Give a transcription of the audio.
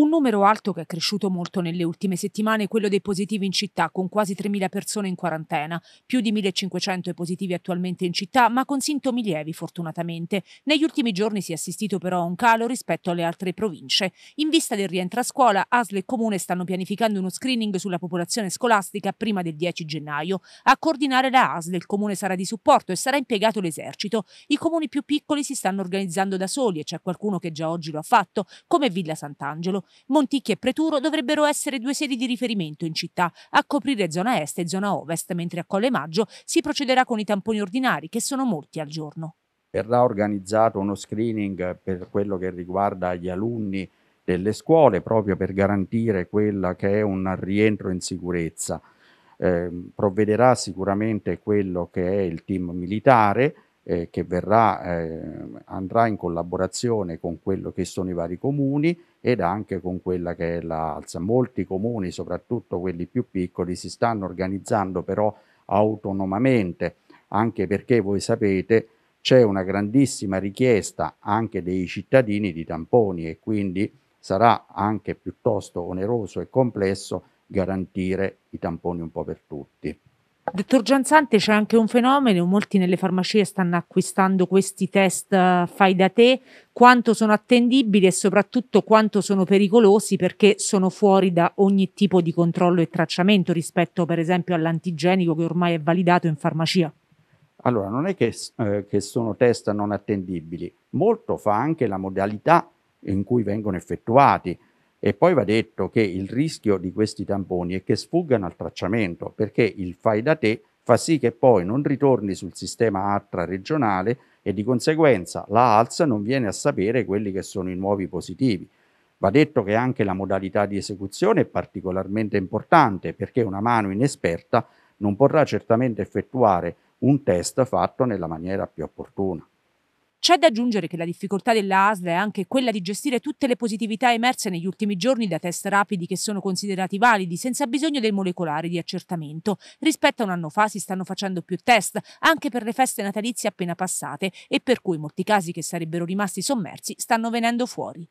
Un numero alto che è cresciuto molto nelle ultime settimane è quello dei positivi in città, con quasi 3.000 persone in quarantena, più di 1.500 i positivi attualmente in città, ma con sintomi lievi fortunatamente. Negli ultimi giorni si è assistito però a un calo rispetto alle altre province. In vista del rientro a scuola, ASL e Comune stanno pianificando uno screening sulla popolazione scolastica prima del 10 gennaio. A coordinare la ASL il Comune sarà di supporto e sarà impiegato l'esercito. I comuni più piccoli si stanno organizzando da soli e c'è qualcuno che già oggi lo ha fatto, come Villa Sant'Angelo. Monticchi e Preturo dovrebbero essere due sedi di riferimento in città, a coprire zona est e zona ovest, mentre a Colle Maggio si procederà con i tamponi ordinari, che sono molti al giorno. Verrà organizzato uno screening per quello che riguarda gli alunni delle scuole, proprio per garantire quella che è un rientro in sicurezza. Eh, provvederà sicuramente quello che è il team militare, eh, che verrà, eh, andrà in collaborazione con quello che sono i vari comuni ed anche con quella che è l'alza. Molti comuni, soprattutto quelli più piccoli, si stanno organizzando però autonomamente, anche perché voi sapete c'è una grandissima richiesta anche dei cittadini di tamponi e quindi sarà anche piuttosto oneroso e complesso garantire i tamponi un po' per tutti. Dottor Gianzante, c'è anche un fenomeno, molti nelle farmacie stanno acquistando questi test eh, fai da te, quanto sono attendibili e soprattutto quanto sono pericolosi perché sono fuori da ogni tipo di controllo e tracciamento rispetto per esempio all'antigenico che ormai è validato in farmacia. Allora, non è che, eh, che sono test non attendibili, molto fa anche la modalità in cui vengono effettuati e poi va detto che il rischio di questi tamponi è che sfuggano al tracciamento, perché il fai da te fa sì che poi non ritorni sul sistema ATRA regionale e di conseguenza la ALS non viene a sapere quelli che sono i nuovi positivi. Va detto che anche la modalità di esecuzione è particolarmente importante perché una mano inesperta non potrà certamente effettuare un test fatto nella maniera più opportuna. C'è da aggiungere che la difficoltà della ASL è anche quella di gestire tutte le positività emerse negli ultimi giorni da test rapidi che sono considerati validi senza bisogno del molecolare di accertamento. Rispetto a un anno fa si stanno facendo più test, anche per le feste natalizie appena passate e per cui molti casi che sarebbero rimasti sommersi stanno venendo fuori.